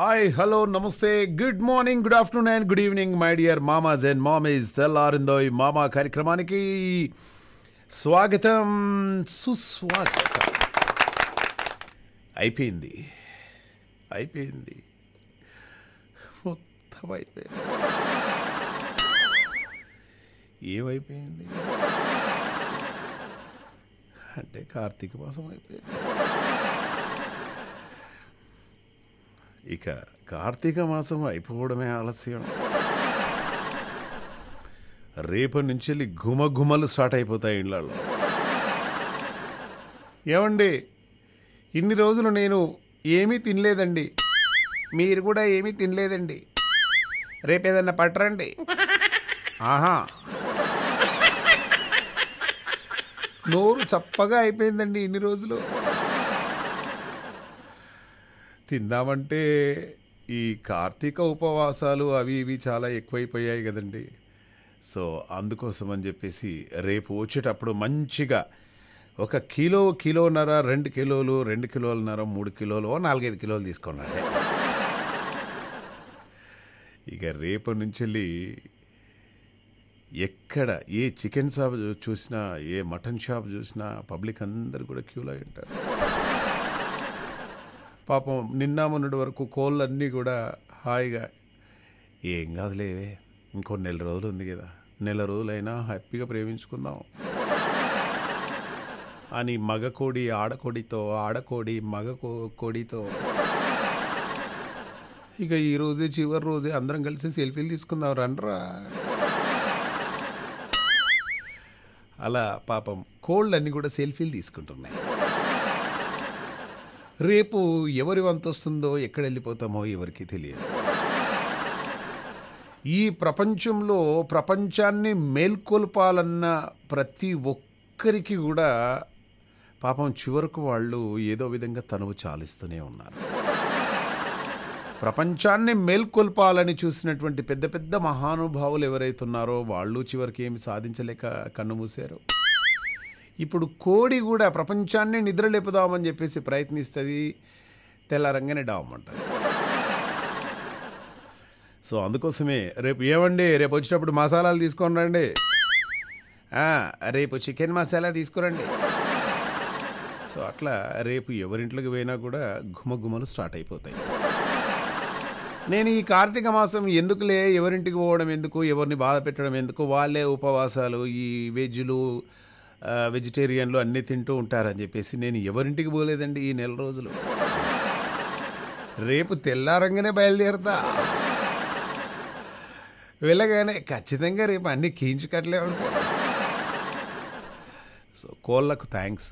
Hi hello namaste good morning good afternoon and good evening my dear మామాజ్ and మామీస్ తెల్లారిందోయ్ మామా కార్యక్రమానికి స్వాగతం సుస్వాగతం అయిపోయింది అయిపోయింది మొత్తం అయిపోయింది ఏమైపోయింది అంటే కార్తీక మాసం అయిపోయింది ఇక కార్తీక మాసం అయిపోవడమే ఆలస్యం రేపటి నుంచి వెళ్ళి ఘుమఘుమలు స్టార్ట్ అయిపోతాయి ఇళ్ళలో ఏమండి ఇన్ని రోజులు నేను ఏమీ తినలేదండి మీరు కూడా ఏమీ తినలేదండి రేపేదన్నా పట్టరండి ఆహా నోరు చప్పగా అయిపోయిందండి ఇన్ని రోజులు తిందామంటే ఈ కార్తీక ఉపవాసాలు అవి ఇవి చాలా ఎక్కువైపోయాయి కదండి సో అందుకోసం అని చెప్పేసి రేపు వచ్చేటప్పుడు మంచిగా ఒక కిలో కిలోన్నర రెండు కిలోలు రెండు కిలోలన్నర మూడు కిలోలు నాలుగైదు కిలోలు తీసుకోండి ఇక రేపు నుంచి వెళ్ళి ఎక్కడ ఏ చికెన్ షాప్ చూసినా ఏ మటన్ షాప్ చూసినా పబ్లిక్ అందరు కూడా క్యూలో ఉంటారు పాపం నిన్న మొన్నటి వరకు కోళ్ళన్నీ కూడా హాయిగా ఏం కాదులేవే ఇంకో నెల రోజులు ఉంది కదా నెల రోజులైనా హ్యాపీగా ప్రేమించుకుందాం అని మగ కోడి ఆడకోడితో ఆడకోడి మగ కోడితో ఇక ఈరోజే చివరి రోజే అందరం కలిసి సెల్ఫీలు తీసుకుందాం రండ్రా అలా పాపం కోళ్ళన్నీ కూడా సెల్ఫీలు తీసుకుంటున్నాయి రేపు ఎవరి వంతొస్తుందో ఎక్కడ వెళ్ళిపోతామో ఎవరికి తెలియదు ఈ ప్రపంచంలో ప్రపంచాన్ని మేల్కొల్పాలన్న ప్రతి ఒక్కరికి కూడా పాపం చివరకు వాళ్ళు ఏదో విధంగా తనువు చాలిస్తూనే ఉన్నారు ప్రపంచాన్ని మేల్కొల్పాలని చూసినటువంటి పెద్ద పెద్ద మహానుభావులు ఎవరైతున్నారో వాళ్ళు చివరికి ఏమి సాధించలేక కన్నుమూశారు ఇప్పుడు కోడి కూడా ప్రపంచాన్నే నిద్రలేపుదామని చెప్పేసి ప్రయత్నిస్తుంది తెల్లారంగానే డామంటుంది సో అందుకోసమే రేపు ఏమండి రేపు వచ్చేటప్పుడు మసాలాలు తీసుకొని రండి రేపు చికెన్ మసాలా తీసుకురండి సో అట్లా రేపు ఎవరింట్లోకి పోయినా కూడా గుమగుమలు స్టార్ట్ అయిపోతాయి నేను ఈ కార్తీక మాసం ఎందుకులే ఎవరింటికి పోవడం ఎందుకు ఎవరిని బాధ పెట్టడం ఎందుకు వాళ్ళే ఉపవాసాలు ఈ వెజ్లు వెజిటేరియన్లు అన్నీ తింటూ ఉంటారని చెప్పేసి నేను ఎవరింటికి పోలేదండి ఈ నెల రోజులు రేపు తెల్లారంగానే బయలుదేరుతా వెళ్ళగానే ఖచ్చితంగా రేపు అన్నీ కీంచుకట్లే ఉంటాయి సో కోళ్ళకు థ్యాంక్స్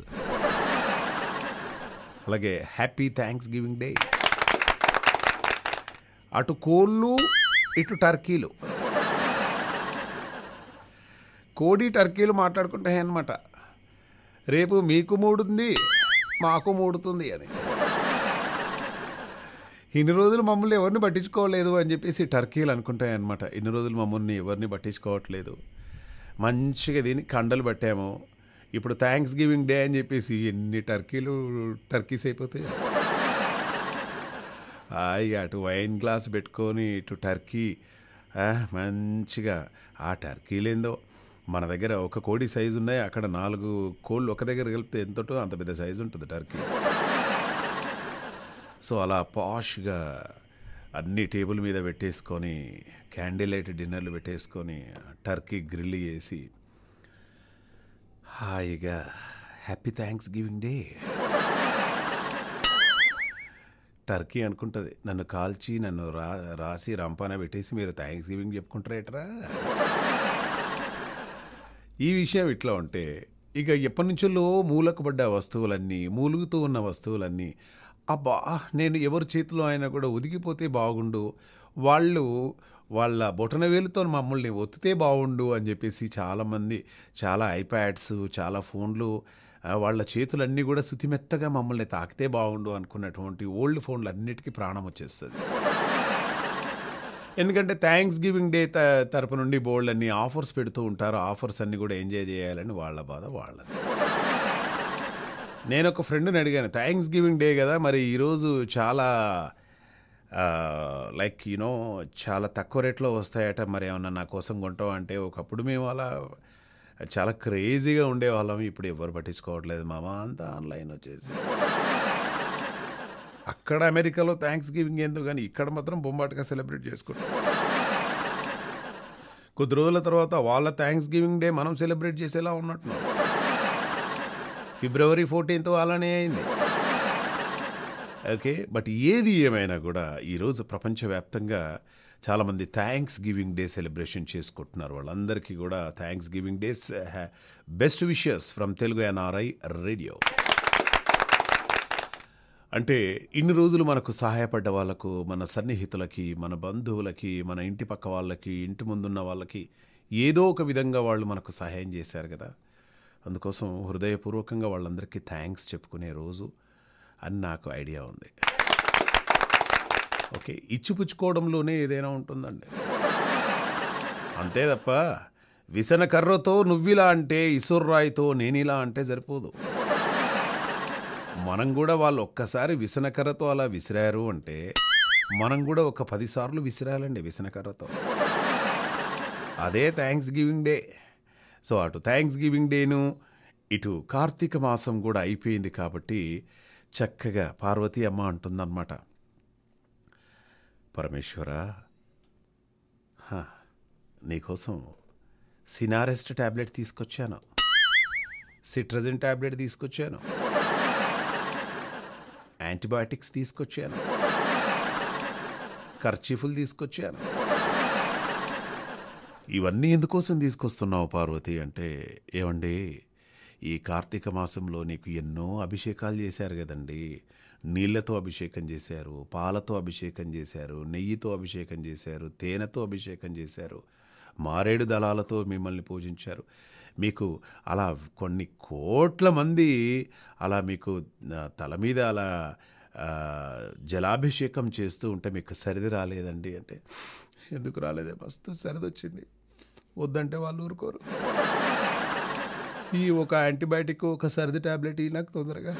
అలాగే హ్యాపీ థ్యాంక్స్ గివింగ్ డే అటు కోళ్ళు ఇటు టర్కీలు కోడి టర్కీలు మాట్లాడుకుంటాయి అనమాట రేపు మీకు మూడుంది మాకు మూడుతుంది అని ఇన్ని రోజులు మమ్మల్ని ఎవరిని పట్టించుకోలేదు అని చెప్పేసి టర్కీలు అనుకుంటాయి అనమాట ఇన్ని రోజులు మమ్మల్ని ఎవరిని పట్టించుకోవట్లేదు మంచిగా దీన్ని కండలు పట్టాము ఇప్పుడు థ్యాంక్స్ గివింగ్ డే అని చెప్పేసి ఎన్ని టర్కీలు టర్కీస్ అయిపోతాయి హాయిగా అటు వైన్ గ్లాస్ పెట్టుకొని ఇటు టర్కీ మంచిగా ఆ టర్కీలేందో మన దగ్గర ఒక కోడి సైజు ఉన్నాయి అక్కడ నాలుగు కోళ్ళు ఒక దగ్గర కలిపితే ఎంతటో అంత పెద్ద సైజు ఉంటుంది టర్కీ సో అలా పాష్గా అన్ని టేబుల్ మీద పెట్టేసుకొని క్యాండిల్ లైట్ డిన్నర్లు పెట్టేసుకొని టర్కీ గ్రిల్ చేసి హాయిగా happy thanksgiving day turkey అనుకుంటుంది నన్ను కాల్చి నన్ను రా రాసి రంపాన పెట్టేసి మీరు థ్యాంక్స్ గివింగ్ చెప్పుకుంటారేట్రా ఈ విషయం ఇట్లా ఉంటే ఇక ఎప్పటి నుంచో మూలకబడ్డ వస్తువులన్నీ మూలుగుతూ ఉన్న వస్తువులన్నీ అబ్బా నేను ఎవరి చేతిలో అయినా కూడా ఉదిగిపోతే బాగుండు వాళ్ళు వాళ్ళ బొటనవేలుతో మమ్మల్ని ఒత్తితే బాగుండు అని చెప్పేసి చాలామంది చాలా ఐప్యాడ్స్ చాలా ఫోన్లు వాళ్ళ చేతులన్నీ కూడా శుతిమెత్తగా మమ్మల్ని తాకితే బాగుండు అనుకున్నటువంటి ఓల్డ్ ఫోన్లు అన్నిటికీ ప్రాణం వచ్చేస్తుంది ఎందుకంటే థ్యాంక్స్ గివింగ్ డే తరపు నుండి బోల్డ్ అన్ని ఆఫర్స్ పెడుతూ ఉంటారు ఆఫర్స్ అన్ని కూడా ఎంజాయ్ చేయాలని వాళ్ళ బాధ వాళ్ళది నేను ఒక ఫ్రెండ్ని అడిగాను థ్యాంక్స్ గివింగ్ డే కదా మరి ఈరోజు చాలా లైక్ యూనో చాలా తక్కువ రేట్లో వస్తాయట మరి ఏమన్నా నా కోసం కొంటాం అంటే ఒకప్పుడు మేము అలా చాలా క్రేజీగా ఉండేవాళ్ళం ఇప్పుడు ఎవరు పట్టించుకోవట్లేదు మామ అంతా ఆన్లైన్ వచ్చేసి అక్కడ అమెరికాలో థ్యాంక్స్ గివింగ్ ఏందో కానీ ఇక్కడ మాత్రం బొంబాటగా సెలబ్రేట్ చేసుకుంటాం కొద్ది రోజుల తర్వాత వాళ్ళ థ్యాంక్స్ గివింగ్ డే మనం సెలబ్రేట్ చేసేలా ఉన్నట్టున్నాం ఫిబ్రవరి ఫోర్టీన్త్ అలానే అయింది ఓకే బట్ ఏది ఏమైనా కూడా ఈరోజు ప్రపంచవ్యాప్తంగా చాలామంది థ్యాంక్స్ గివింగ్ డే సెలబ్రేషన్ చేసుకుంటున్నారు వాళ్ళందరికీ కూడా thanksgiving days best wishes from Telugu NRI radio అంటే ఇన్ని రోజులు మనకు సహాయపడ్డ వాళ్ళకు మన సన్నిహితులకి మన బంధువులకి మన ఇంటి పక్క వాళ్ళకి ఇంటి ముందున్న వాళ్ళకి ఏదో ఒక విధంగా వాళ్ళు మనకు సహాయం చేశారు కదా అందుకోసం హృదయపూర్వకంగా వాళ్ళందరికీ థ్యాంక్స్ చెప్పుకునే రోజు అని నాకు ఐడియా ఉంది ఓకే ఇచ్చిపుచ్చుకోవడంలోనే ఏదైనా ఉంటుందండి అంతే తప్ప విసన కర్రతో నువ్విలా అంటే ఇసుర్రాయితో నేనిలా అంటే సరిపోదు మనం కూడా వాళ్ళు ఒక్కసారి విసనకర్రతో అలా విసిరారు అంటే మనం కూడా ఒక పదిసార్లు విసిరాలండి విసనకర్రతో అదే థ్యాంక్స్ గివింగ్ డే సో అటు థ్యాంక్స్ గివింగ్ డేను ఇటు కార్తీక మాసం కూడా అయిపోయింది కాబట్టి చక్కగా పార్వతీ అమ్మ అంటుందన్నమాట పరమేశ్వర నీకోసం సినారెస్ట్ ట్యాబ్లెట్ తీసుకొచ్చాను సిట్రజిన్ ట్యాబ్లెట్ తీసుకొచ్చాను యాంటీబయాటిక్స్ తీసుకొచ్చాను ఖర్చీఫులు తీసుకొచ్చాను ఇవన్నీ ఎందుకోసం తీసుకొస్తున్నావు పార్వతి అంటే ఏమండి ఈ కార్తీక మాసంలో నీకు ఎన్నో అభిషేకాలు చేశారు కదండి నీళ్లతో అభిషేకం చేశారు పాలతో అభిషేకం చేశారు నెయ్యితో అభిషేకం చేశారు తేనెతో అభిషేకం చేశారు మారేడు దళాలతో మిమ్మల్ని పూజించారు మీకు అలా కొన్ని కోట్ల మంది అలా మీకు తల మీద అలా జలాభిషేకం చేస్తూ ఉంటే మీకు సరిది రాలేదండి అంటే ఎందుకు రాలేదే మస్తు సరిది వచ్చింది వద్దంటే వాళ్ళు ఊరుకోరు ఈ ఒక యాంటీబయాటిక్ ఒక సర్ది ట్యాబ్లెట్ ఈ నాకు తొందరగా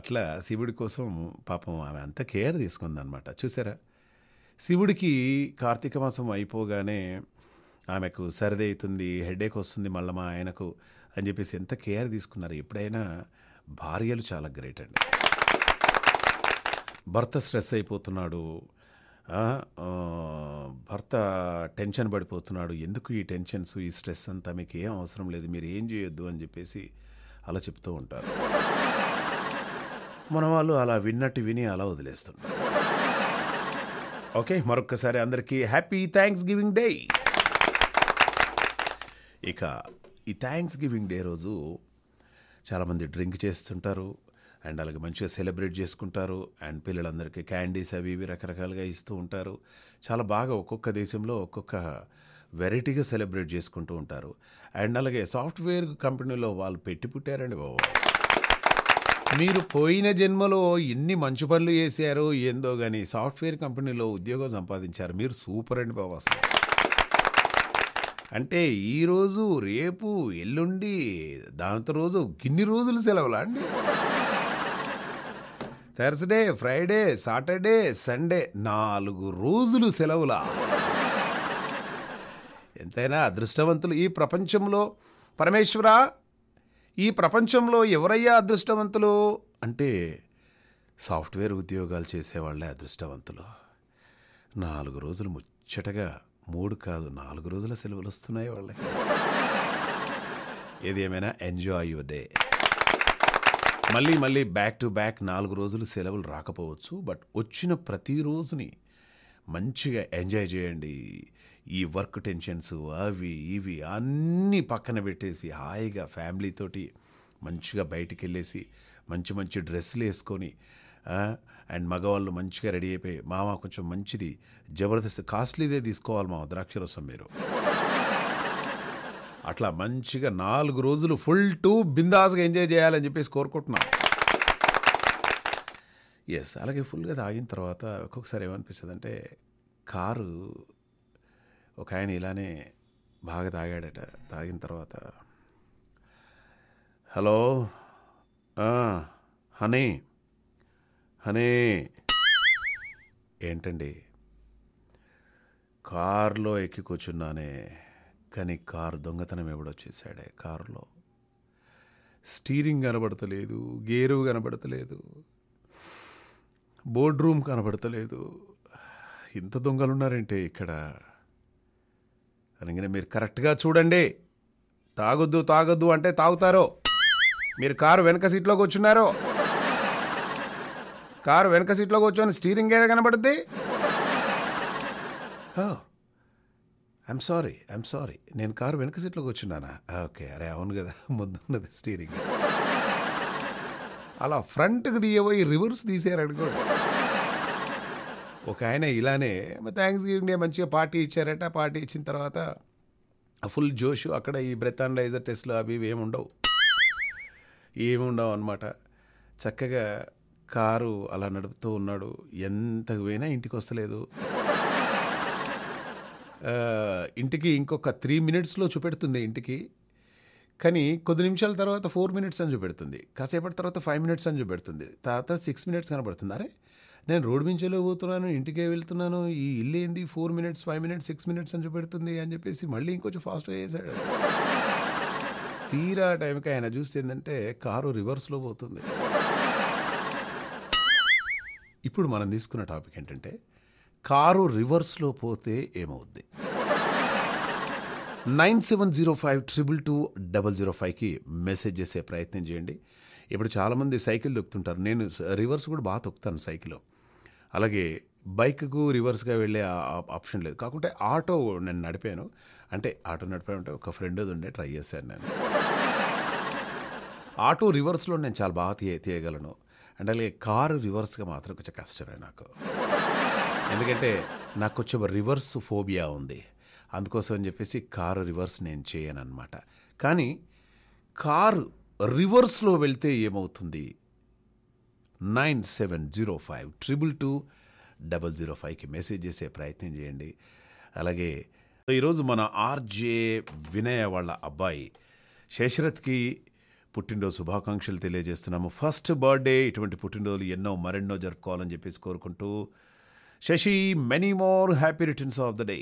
అట్లా శివుడి కోసం పాపం ఆమె అంత కేర్ తీసుకుందనమాట చూసారా శివుడికి కార్తీక మాసం అయిపోగానే ఆమెకు సరిది అవుతుంది హెడేక్ వస్తుంది మళ్ళీ మా ఆయనకు అని చెప్పేసి ఎంత కేర్ తీసుకున్నారు ఎప్పుడైనా భార్యలు చాలా గ్రేట్ అండి భర్త స్ట్రెస్ అయిపోతున్నాడు భర్త టెన్షన్ పడిపోతున్నాడు ఎందుకు ఈ టెన్షన్స్ ఈ స్ట్రెస్ అంతా మీకు ఏం అవసరం లేదు మీరు ఏం చేయొద్దు అని చెప్పేసి అలా చెప్తూ ఉంటారు మన వాళ్ళు అలా విన్నట్టు విని అలా వదిలేస్తున్నారు ఓకే మరొక్కసారి అందరికీ హ్యాపీ థ్యాంక్స్ గివింగ్ డే ఇక ఈ థ్యాంక్స్ గివింగ్ డే రోజు చాలామంది డ్రింక్ చేస్తుంటారు అండ్ అలాగే మంచిగా సెలబ్రేట్ చేసుకుంటారు అండ్ పిల్లలందరికీ క్యాండీస్ అవి ఇవి రకరకాలుగా ఇస్తూ ఉంటారు చాలా బాగా ఒక్కొక్క దేశంలో ఒక్కొక్క వెరైటీగా సెలబ్రేట్ చేసుకుంటూ ఉంటారు అండ్ అలాగే సాఫ్ట్వేర్ కంపెనీలో వాళ్ళు పెట్టి పుట్టారండి బాబు మీరు పోయిన జన్మలో ఎన్ని మంచి పనులు చేశారో ఏందో కానీ సాఫ్ట్వేర్ కంపెనీలో ఉద్యోగం సంపాదించారు మీరు సూపర్ అండి బాబా అసలు అంటే ఈరోజు రేపు ఎల్లుండి దాంతో రోజు గిన్ని రోజులు సెలవులా అండి థర్స్డే ఫ్రైడే సాటర్డే సండే నాలుగు రోజులు సెలవులా ఎంతైనా అదృష్టవంతులు ఈ ప్రపంచంలో పరమేశ్వర ఈ ప్రపంచంలో ఎవరయ్యా అదృష్టవంతులు అంటే సాఫ్ట్వేర్ ఉద్యోగాలు చేసేవాళ్లే అదృష్టవంతులు నాలుగు రోజులు ముచ్చటగా మూడు కాదు నాలుగు రోజుల సెలవులు వస్తున్నాయి వాళ్ళకి ఏది ఏమైనా ఎంజాయ్ యువర్ డే మళ్ళీ మళ్ళీ బ్యాక్ టు బ్యాక్ నాలుగు రోజులు సెలవులు రాకపోవచ్చు బట్ వచ్చిన ప్రతిరోజుని మంచిగా ఎంజాయ్ చేయండి ఈ వర్క్ టెన్షన్స్ అవి ఇవి అన్నీ పక్కన పెట్టేసి హాయిగా ఫ్యామిలీతోటి మంచిగా బయటికి వెళ్ళేసి మంచి మంచి డ్రెస్సులు వేసుకొని అండ్ మగవాళ్ళు మంచిగా రెడీ అయిపోయి మామ కొంచెం మంచిది జబర్దస్త్ కాస్ట్లీదే తీసుకోవాలి మామ ద్రాక్షరసం మీరు అట్లా మంచిగా నాలుగు రోజులు ఫుల్ టూ బిందాస్గా ఎంజాయ్ చేయాలని చెప్పేసి కోరుకుంటున్నాను ఎస్ అలాగే ఫుల్గా తాగిన తర్వాత ఒక్కొక్కసారి ఏమనిపిస్తుంది అంటే కారు ఒక ఆయన ఇలానే బాగా తాగాడట తాగిన తర్వాత హలో హనీ హనీ ఏంటండి కారులో ఎక్కి కూర్చున్నానే కానీ కారు దొంగతనం చేశాడే కారులో స్టీరింగ్ కనబడతలేదు గేరు కనబడతలేదు బోర్డ్ రూమ్ కనబడతలేదు ఇంత దొంగలున్నారంటే ఇక్కడ అనగానే మీరు కరెక్ట్గా చూడండి తాగొద్దు తాగొద్దు అంటే తాగుతారో మీరు కారు వెనక సీట్లో కూర్చున్నారో కారు వెనక సీట్లో కూర్చొని స్టీరింగ్ ఏదో కనబడుద్ది ఐఎమ్ సారీ ఐఎమ్ సారీ నేను కారు వెనక సీట్లో కూర్చున్నానా ఓకే అరే అవును కదా ముందున్నది స్టీరింగ్ అలా ఫ్రంట్కి తీయబోయి రివర్స్ తీసారు అనుకో ఒక ఆయన ఇలానే థ్యాంక్స్ గివింగ్ డే మంచిగా పార్టీ ఇచ్చారట పార్టీ ఇచ్చిన తర్వాత ఫుల్ జోషు అక్కడ ఈ బ్రెతాన్లైజర్ టెస్ట్లు అవి ఇవి ఏముండవు ఏముండవు అనమాట చక్కగా కారు అలా నడుపుతూ ఉన్నాడు ఎంత పోయినా ఇంటికి వస్తలేదు ఇంటికి ఇంకొక త్రీ మినిట్స్లో చూపెడుతుంది ఇంటికి కానీ కొద్ది నిమిషాల తర్వాత ఫోర్ మినిట్స్ అని చూపెడుతుంది కాసేపటి తర్వాత ఫైవ్ మినిట్స్ అని చూపెడుతుంది తర్వాత సిక్స్ మినిట్స్ కనబడుతుంది అరే నేను రోడ్ మించేలో పోతున్నాను ఇంటికే వెళ్తున్నాను ఈ ఇల్లు ఏంది four minutes five minutes six minutes అని చూపెడుతుంది అని చెప్పేసి మళ్ళీ ఇంకొంచెం ఫాస్ట్గా చేశాడు తీరా టైంకి ఆయన చూస్తే ఏంటంటే కారు రివర్స్లో పోతుంది ఇప్పుడు మనం తీసుకున్న టాపిక్ ఏంటంటే కారు రివర్స్లో పోతే ఏమవుద్ది nine seven zero five triple two double zero ఫైవ్కి మెసేజ్ చేసే ప్రయత్నం చేయండి ఇప్పుడు చాలామంది సైకిల్ తొక్కుతుంటారు నేను రివర్స్ కూడా బాగా తొక్కుతాను సైకిల్ అలాగే బైక్కు రివర్స్గా వెళ్ళే ఆప్షన్ లేదు కాకుంటే ఆటో నేను నడిపాను అంటే ఆటో నడిపానంటే ఒక ఫ్రెండ్ ఉండే ట్రై చేశాను నేను ఆటో రివర్స్లో నేను చాలా బాగా తీయ తీయగలను అండ్ అలాగే కారు రివర్స్గా మాత్రం కొంచెం కష్టమే నాకు ఎందుకంటే నాకు కొంచెం రివర్స్ ఫోబియా ఉంది అందుకోసం అని చెప్పేసి కారు రివర్స్ నేను చేయను అనమాట కానీ కారు రివర్స్లో వెళ్తే ఏమవుతుంది nine seven zero five triple two double zero ఫైవ్కి మెసేజ్ చేసే ప్రయత్నం చేయండి అలాగే ఈరోజు మన ఆర్జే వినయ వాళ్ళ అబ్బాయి శశరథ్కి పుట్టినరోజు శుభాకాంక్షలు తెలియజేస్తున్నాము ఫస్ట్ బర్త్డే ఇటువంటి పుట్టినరోజులు ఎన్నో మరెన్నో జరుపుకోవాలని చెప్పేసి కోరుకుంటూ Shashi many more happy returns of the day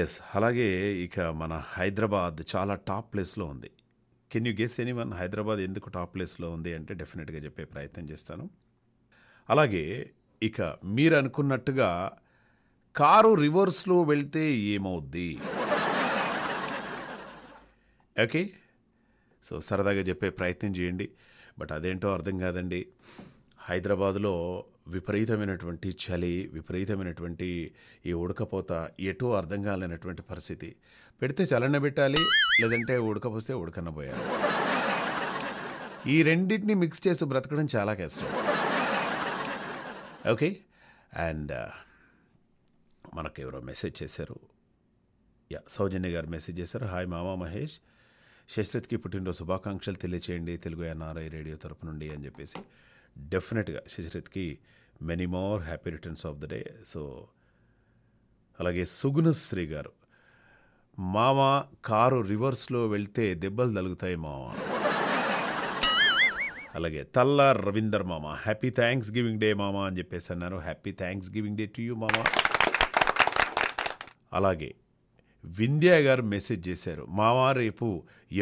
yes అలాగే ఇక మన హైదరాబాద్ చాలా టాప్ ప్లేస్లో ఉంది can you guess any one Hyderabad ఎందుకు టాప్ ప్లేస్లో ఉంది అంటే డెఫినెట్గా చెప్పే ప్రయత్నం చేస్తాను అలాగే ఇక మీరు అనుకున్నట్టుగా కారు రివర్స్లో వెళ్తే ఏమవుద్ది ఓకే సో సరదాగా చెప్పే ప్రయత్నం చేయండి బట్ అదేంటో అర్థం కాదండి హైదరాబాదులో విపరీతమైనటువంటి చలి విపరీతమైనటువంటి ఈ ఉడకపోత ఎటూ అర్థం కాలేనటువంటి పరిస్థితి పెడితే చలన పెట్టాలి లేదంటే ఉడకపోస్తే ఉడకనబోయాలి ఈ రెండింటిని మిక్స్ చేసి బ్రతకడం చాలా కష్టం ఓకే అండ్ మనకు ఎవరో మెసేజ్ చేశారు యా సౌజన్య గారు మెసేజ్ చేశారు హాయ్ మామా మహేష్ శశరథ్కి పుట్టినరోజు శుభాకాంక్షలు తెలియచేయండి తెలుగు ఎన్ఆర్ఐ రేడియో తరపు నుండి అని చెప్పేసి డెఫినెట్గా శశరథ్కి many more happy returns of the day so అలాగే సుగుణశ్రీ గారు మామ కారు రివర్స్లో వెళ్తే దెబ్బలు తలుగుతాయి మామ అలాగే తల్ల రవీందర్ మామ హ్యాపీ థ్యాంక్స్ గివింగ్ డే మామ అని చెప్పేసి అన్నారు happy thanksgiving day to you మామ అలాగే వింధ్య గారు మెసేజ్ చేశారు మావా రేపు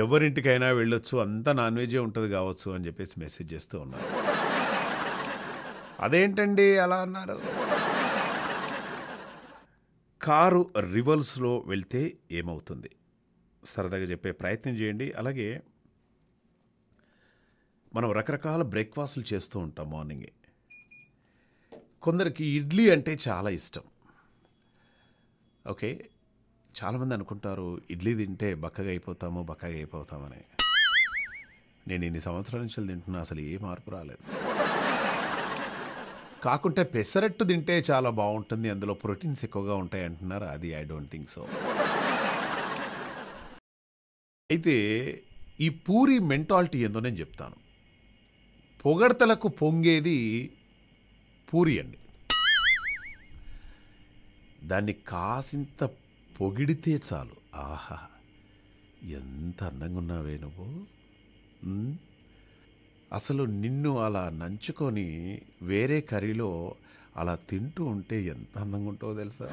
ఎవరింటికైనా వెళ్ళొచ్చు అంతా నాన్ వెజే ఉంటుంది కావచ్చు అని చెప్పేసి మెసేజ్ చేస్తూ ఉన్నారు అదేంటండి అలా అన్నారు కారు రివర్స్లో వెళ్తే ఏమవుతుంది సరదాగా చెప్పే ప్రయత్నం చేయండి అలాగే మనం రకరకాల బ్రేక్ఫాస్ట్లు చేస్తూ ఉంటాం మార్నింగే కొందరికి ఇడ్లీ అంటే చాలా ఇష్టం ఓకే చాలామంది అనుకుంటారు ఇడ్లీ తింటే బక్కగా అయిపోతాము బక్కగా అయిపోతామని నేను ఇన్ని సంవత్సరాల నుంచి తింటున్నా అసలు ఏ మార్పు రాలేదు కాకుంటే పెసరట్టు తింటే చాలా బాగుంటుంది అందులో ప్రోటీన్స్ ఎక్కువగా ఉంటాయి అంటున్నారు అది ఐ డోంట్ థింక్ సో అయితే ఈ పూరి మెంటాలిటీ ఏందో నేను చెప్తాను పొగడతలకు పొంగేది పూరి అండి దాన్ని కాసింత పొగిడితే చాలు ఆహా ఎంత అందంగా ఉన్నావే నువ్వు అసలు నిన్ను అలా నంచుకొని వేరే కర్రీలో అలా తింటూ ఉంటే ఎంత అందంగా ఉంటావో తెలుసా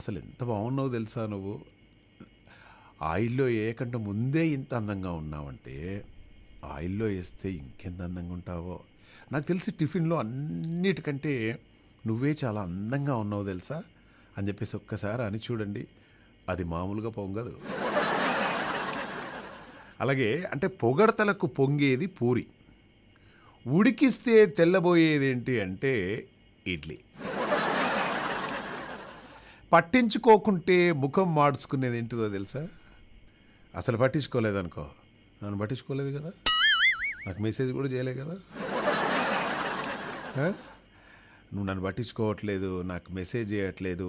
అసలు ఎంత బాగున్నావో తెలుసా నువ్వు ఆయిల్లో ఏకంటే ముందే ఇంత అందంగా ఉన్నావంటే ఆయిల్లో వేస్తే ఇంకెంత అందంగా ఉంటావో నాకు తెలిసి టిఫిన్లో అన్నిటికంటే నువ్వే చాలా అందంగా ఉన్నావు తెలుసా అని చెప్పేసి ఒక్కసారి అని చూడండి అది మామూలుగా పొంగదు అలాగే అంటే పొగడతలకు పొంగేది పూరి ఉడికిస్తే తెల్లబోయేది ఏంటి అంటే ఇడ్లీ పట్టించుకోకుంటే ముఖం మాడుచుకునేది ఏంటిదో తెలుసా అసలు పట్టించుకోలేదనుకో నన్ను పట్టించుకోలేదు కదా నాకు మెసేజ్ కూడా చేయలేదు కదా నువ్వు నన్ను పట్టించుకోవట్లేదు నాకు మెసేజ్ చేయట్లేదు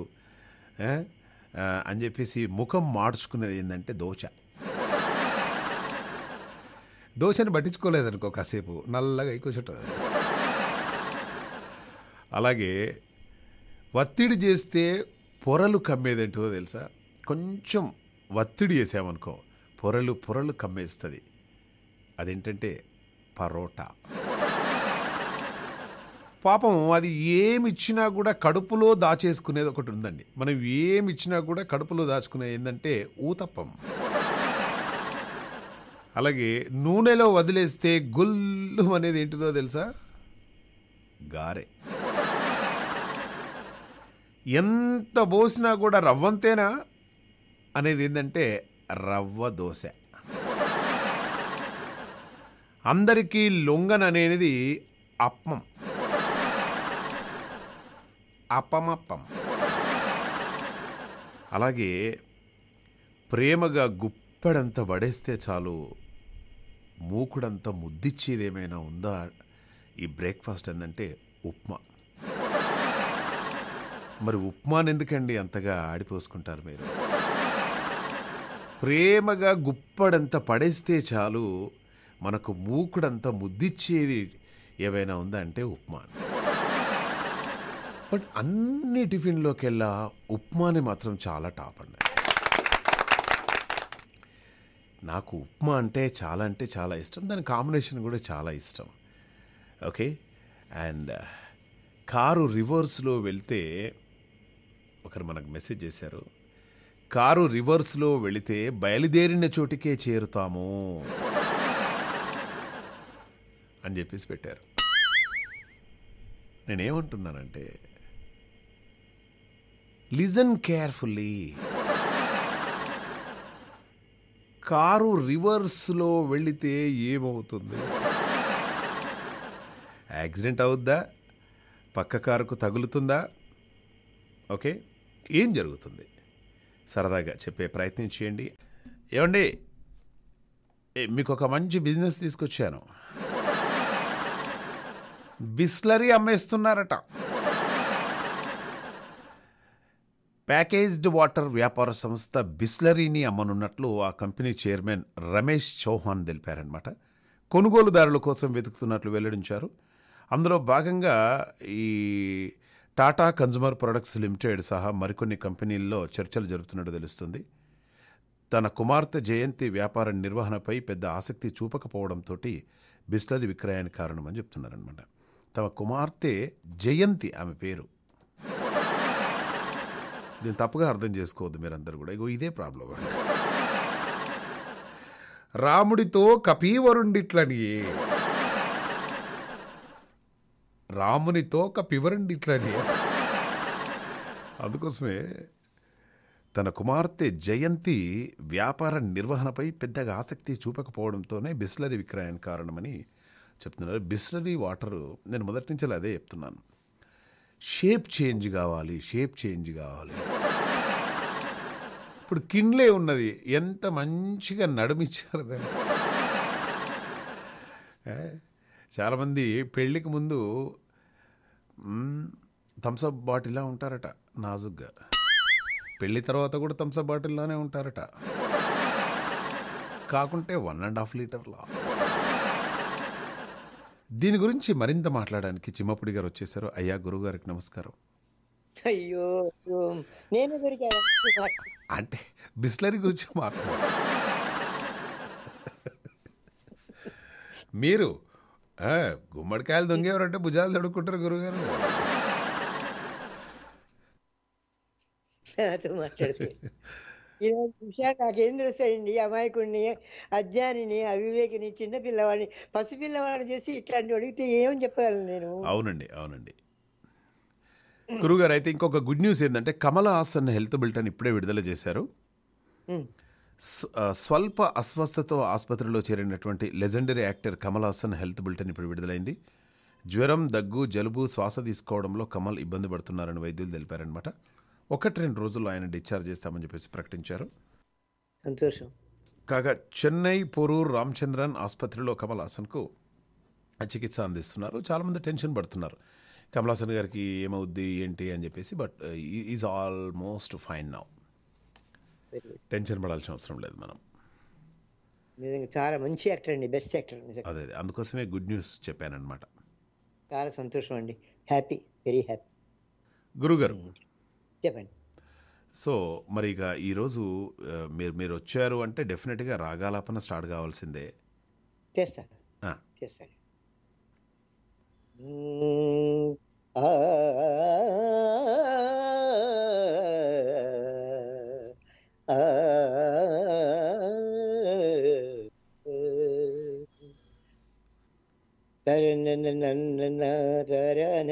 అని చెప్పేసి ముఖం మార్చుకునేది ఏంటంటే దోశ దోశని పట్టించుకోలేదనుకో కాసేపు నల్లగా కూర్చుంటుంది అలాగే ఒత్తిడి చేస్తే పొరలు కమ్మేది ఏంటో తెలుసా కొంచెం ఒత్తిడి చేసామనుకో పొరలు పొరలు కమ్మేస్తుంది అదేంటంటే పరోటా పాపం అది ఏమి ఇచ్చినా కూడా కడుపులో దాచేసుకునేది ఒకటి ఉందండి మనం ఏమి ఇచ్చినా కూడా కడుపులో దాచుకునేది ఏంటంటే ఊతప్పం అలాగే నూనెలో వదిలేస్తే గుల్లు అనేది ఏంటిదో తెలుసా గారే ఎంత పోసినా కూడా రవ్వంతేనా అనేది ఏంటంటే రవ్వ దోశ అందరికీ లొంగన్ అనేది అప్పం అపమప్పం అలాగే ప్రేమగా గుప్పెడంత పడేస్తే చాలు మూకుడంత ముద్దిచ్చేది ఏమైనా ఉందా ఈ బ్రేక్ఫాస్ట్ ఏంటంటే ఉప్మా మరి ఉప్మాని ఎందుకండి అంతగా ఆడిపోసుకుంటారు మీరు ప్రేమగా గుప్పడంత పడేస్తే చాలు మనకు మూకుడంత ముద్దిచ్చేది ఏవైనా ఉందా అంటే ఉప్మా బట్ అన్ని టిఫిన్లోకెల్లా ఉప్మాని మాత్రం చాలా టాప్ అండి నాకు ఉప్మా అంటే చాలా అంటే చాలా ఇష్టం దాని కాంబినేషన్ కూడా చాలా ఇష్టం ఓకే అండ్ uh, కారు రివర్స్లో వెళ్తే ఒకరు మనకు మెసేజ్ చేశారు కారు రివర్స్లో వెళితే బయలుదేరిన చోటికే చేరుతాము అని చెప్పేసి పెట్టారు నేనేమంటున్నానంటే లిజన్ కేర్ఫుల్లీ కారు రివర్స్లో వెళితే ఏమవుతుంది యాక్సిడెంట్ అవుద్దా పక్క కారుకు తగులుతుందా ఓకే ఏం జరుగుతుంది సరదాగా చెప్పే ప్రయత్నం చేయండి ఏమండి మీకు ఒక మంచి బిజినెస్ తీసుకొచ్చాను బిస్లరీ అమ్మేస్తున్నారట ప్యాకేజ్డ్ వాటర్ వ్యాపార సంస్థ బిస్లరీని అమ్మనున్నట్లు ఆ కంపెనీ చైర్మన్ రమేష్ చౌహాన్ తెలిపారనమాట కొనుగోలుదారుల కోసం వెతుకుతున్నట్లు వెల్లడించారు అందులో భాగంగా ఈ టాటా కన్జ్యూమర్ ప్రొడక్ట్స్ లిమిటెడ్ సహా మరికొన్ని కంపెనీల్లో చర్చలు జరుపుతున్నట్టు తెలుస్తుంది తన కుమార్తె జయంతి వ్యాపార నిర్వహణపై పెద్ద ఆసక్తి చూపకపోవడంతో బిస్లరీ విక్రయానికి కారణమని చెప్తున్నారనమాట తమ కుమార్తె జయంతి ఆమె పేరు దీన్ని తప్పుగా అర్థం చేసుకోవద్దు మీరందరూ కూడా ఇగో ఇదే ప్రాబ్లం రాముడితో కపీవరుండిట్లని రామునితో కపివరుండిట్లని అందుకోసమే తన కుమార్తె జయంతి వ్యాపార నిర్వహణపై పెద్దగా ఆసక్తి చూపకపోవడంతోనే బిస్లరీ విక్రయానికి కారణమని చెప్తున్నారు బిస్లరీ వాటరు నేను మొదటి నుంచి అదే చెప్తున్నాను షేప్ చేంజ్ కావాలి షేప్ చేంజ్ కావాలి ఇప్పుడు కిండ్లే ఉన్నది ఎంత మంచిగా నడుమిచ్చారు దాన్ని చాలామంది పెళ్ళికి ముందు థమ్సప్ బాటిల్లా ఉంటారట నాజుగ్గా పెళ్ళి తర్వాత కూడా థమ్సప్ బాటిల్లోనే ఉంటారట కాకుంటే వన్ అండ్ హాఫ్ లీటర్లా దీని గురించి మరింత మాట్లాడడానికి చిమ్మపుడి గారు వచ్చేసారు అయ్యా గురువు గారికి నమస్కారం అయ్యో నేను అంటే బిస్లరీ గురించి మాట్లాడు మీరు గుమ్మడికాయలు దొంగేవారంటే భుజాలు తడుక్కుంటారు గురుగారు ఇరవై నాకు ఏం తెలుస్తాయండి అమాయకుడిని అజ్ఞానిని అవివేకిని చిన్న పిల్లవాడిని పసిపిల్లవాడిని చేసి ఇట్లాంటి అడిగితే ఏమని చెప్పగలను నేను అవునండి అవునండి గురువు గారు అయితే ఇంకొక గుడ్ న్యూస్ ఏంటంటే కమల హాసన్ హెల్త్ బిల్టన్ ఇప్పుడే విడుదల చేశారు స్వల్ప అస్వస్థతో ఆసుపత్రిలో చేరినటువంటి legendary actor Kamal Haasan health bulletin ఇప్పుడు విడుదలైంది జ్వరం దగ్గు జలుబు శ్వాస తీసుకోవడంలో కమల్ ఇబ్బంది పడుతున్నారని వైద్యులు తెలిపారనమాట ఒకటి రెండు రోజుల్లో ఆయన డిశ్చార్జ్ చేస్తామని చెప్పేసి ప్రకటించారు సంతోషం కాగా చెన్నై పొరూర్ రామచంద్రన్ ఆసుపత్రిలో కమల్ హాసన్కు చికిత్స అందిస్తున్నారు చాలామంది టెన్షన్ పడుతున్నారు కమల్ హాసన్ గారికి ఏమవుద్ది ఏంటి అని చెప్పేసి but is almost fine now tension పడాల్సిన అవసరం లేదు మనం చాలా మంచి యాక్టర్ అండి బెస్ట్ యాక్టర్ అదే అందుకోసమే గుడ్ న్యూస్ చెప్పానమాట చాలా సంతోషం అండి హ్యాపీ వెరీ హ్యాపీ గురుగారు mm. చెప్పండి సో మరి ఇక ఈరోజు మీరు మీరు వచ్చారు అంటే డెఫినెట్గా రాగాలాపన స్టార్ట్ కావాల్సిందే చేస్తాను చేస్తాను తర తరణ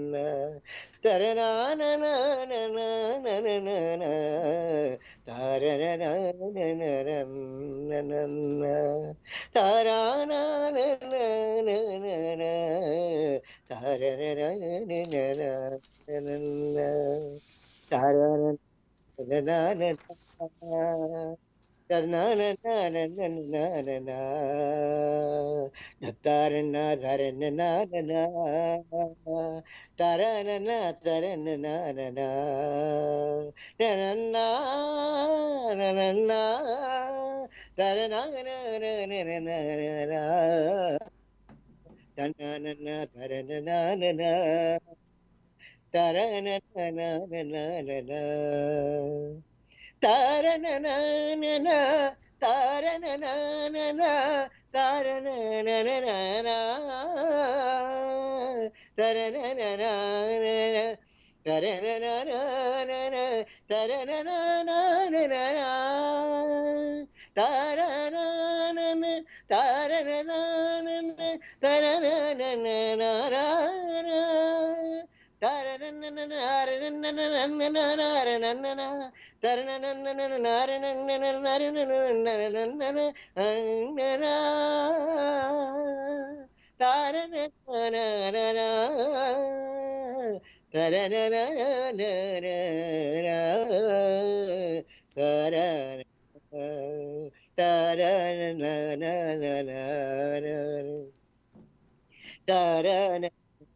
താരാന தரனா தரனா தரனா தரனா தரனா தரனா தரனா தரனா താരനന താരനന താരനന തരനന താരനന താരനന താരനന da da da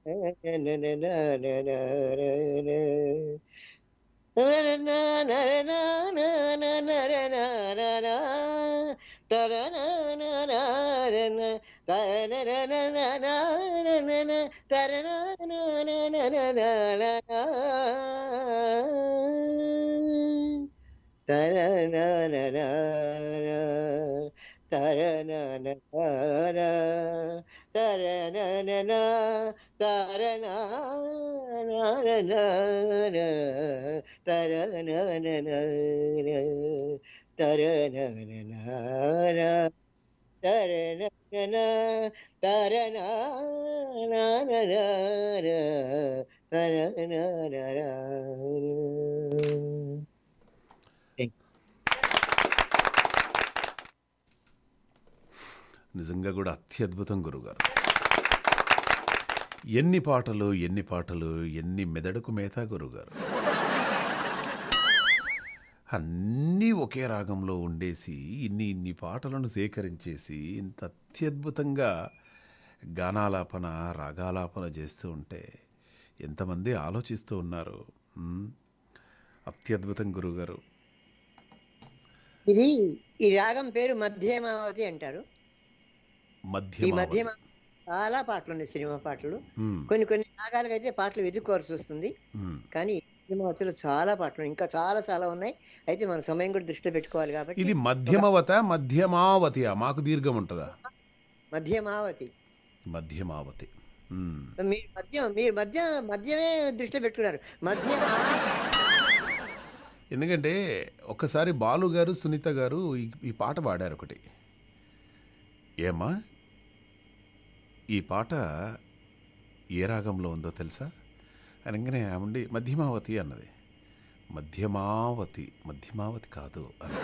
തരണ തരനന തര തരനന തരനന തരനന തരനന തരന തരന నిజంగా కూడా అత్యద్భుతం గురుగారు ఎన్ని పాటలు ఎన్ని పాటలు ఎన్ని మెదడుకు మేత గురుగారు అన్నీ ఒకే రాగంలో ఉండేసి ఇన్ని ఇన్ని పాటలను సేకరించేసి ఇంత అత్యద్భుతంగా గానాలాపన రాగాలాపన చేస్తూ ఉంటే ఎంతమంది ఆలోచిస్తూ ఉన్నారు అత్యద్భుతం గురుగారు ఇది ఈ రాగం పేరు మధ్యమావతి అంటారు ఈ మధ్య చాలా పాటలు ఉన్నాయి సినిమా పాటలు కొన్ని కొన్ని రాగాలకు అయితే పాటలు వెతుక్కోవాల్సి వస్తుంది కానీ మధ్యమవతలు చాలా పాటలు ఇంకా చాలా చాలా ఉన్నాయి అయితే మన సమయం కూడా దృష్టిలో పెట్టుకోవాలి కాబట్టి ఇది మధ్యమవత మధ్యమావతి మాకు దీర్ఘం ఉంటుందా మధ్యమావతి మధ్యమావతి మీరు మధ్యం మీరు మధ్య మధ్యమే దృష్టిలో పెట్టుకున్నారు మధ్య ఎందుకంటే ఒకసారి బాలు గారు సునీత గారు ఈ పాట పాడారు ఒకటి ఏమా ఈ పాట ఏ రాగంలో ఉందో తెలుసా అనగానే ఆమండి మధ్యమావతి అన్నది మధ్యమావతి మధ్యమావతి కాదు అని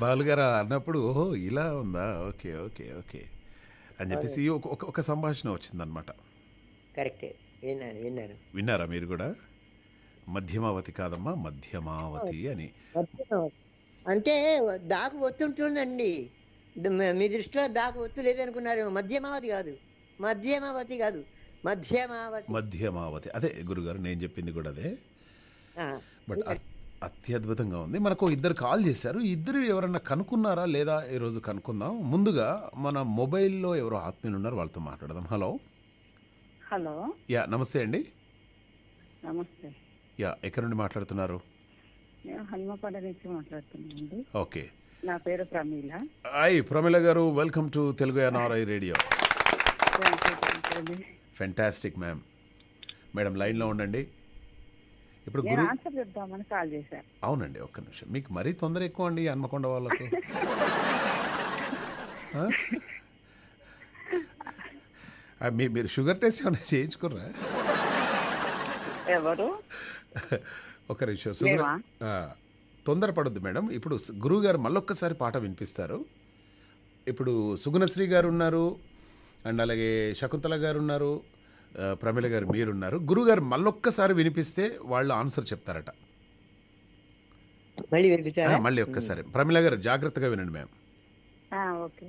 బాలుగారా అన్నప్పుడు ఓహో ఇలా ఉందా ఓకే ఓకే ఓకే అని చెప్పేసి ఒక ఒక సంభాషణ వచ్చిందనమాట విన్నాను విన్నారా మీరు కూడా మధ్యమావతి కాదమ్మా మధ్యమావతి అని అంటే దాకా వస్తుంటుందండి మీ దృష్టిలో దాకా ఒత్తు లేదనుకున్నారు మధ్యమావతి కాదు మధ్యమావతి కాదు మధ్యమావతి మధ్యమావతి అదే గురుగారు నేను చెప్పింది కూడా అదే బట్ అత్యద్భుతంగా ఉంది మనకు ఇద్దరు కాల్ చేశారు ఇద్దరు ఎవరన్నా కనుక్కున్నారా లేదా ఈరోజు కనుక్కుందాం ముందుగా మన మొబైల్లో ఎవరో ఆత్మీయులు ఉన్నారు వాళ్ళతో మాట్లాడదాం హలో హలో యా నమస్తే అండి నమస్తే యా ఎక్కడ నుండి మాట్లాడుతున్నారు మాట్లాడుతున్నాను ఓకే నా పేరు ప్రమీల హాయ్ ప్రమీల గారు welcome to Telugu NRI radio fantastic ma'am madam లైన్లో ఉండండి ఇప్పుడు గురు ఆన్సర్ చెప్దామని కాల్ చేశాను అవునండి ఒక్క నిమిషం మీకు మరీ తొందర ఎక్కువ అండి అనుమకొండ వాళ్ళకి మీ మీరు షుగర్ టెస్ట్ ఏమైనా చేయించుకుర్రా ఎవరు ఒక నిమిషం తొందరపడద్దు మేడం ఇప్పుడు గురువు గారు మళ్ళొక్కసారి పాట వినిపిస్తారు ఇప్పుడు సుగుణశ్రీ గారు ఉన్నారు అండ్ అలాగే శకుంతల గారు ఉన్నారు ప్రమిళ గారు మీరున్నారు గురుగారు మళ్ళొక్కసారి వినిపిస్తే వాళ్ళు ఆన్సర్ చెప్తారట మళ్ళీ ఒక్కసారి ప్రమిళ గారు జాగ్రత్తగా వినండి మేము ఓకే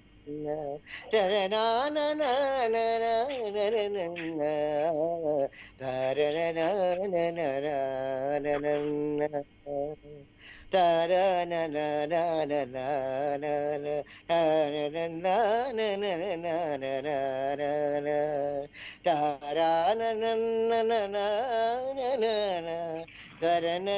താരാന തരാ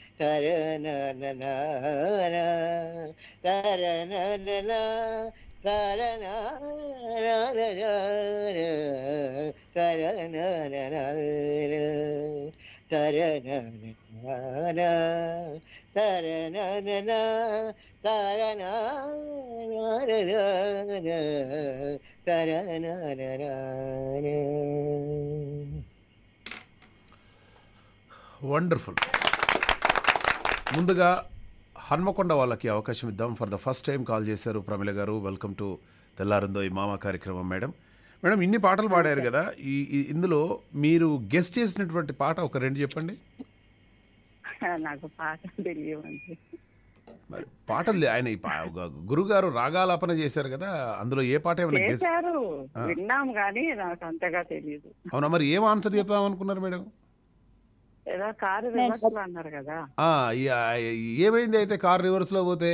கரணன கரணன கரண கரண தரணன தரணன தரண தரணன வண்டர்ஃபுல் ముందుగా హన్మకొండ వాళ్ళకి అవకాశం ఇద్దాం for the first time call చేశారు ప్రమిళ గారు వెల్కమ్ టు తెల్లారిందో ఈ మామ కార్యక్రమం మేడం మేడం ఇన్ని పాటలు పాడారు కదా ఈ ఇందులో మీరు గెస్ట్ చేసినటువంటి పాట ఒక రెండు చెప్పండి నాకు మరి పాటలు ఆయన గురుగారు రాగాలపన చేశారు కదా అందులో ఏ పాట ఏమైనా విన్నాం కానీ నాకు అంతగా తెలియదు అవునా మరి ఏం ఆన్సర్ చెప్తాం అనుకున్నారు మేడం ఏమైంది అయితే కార్ రివర్స్ లో పోతే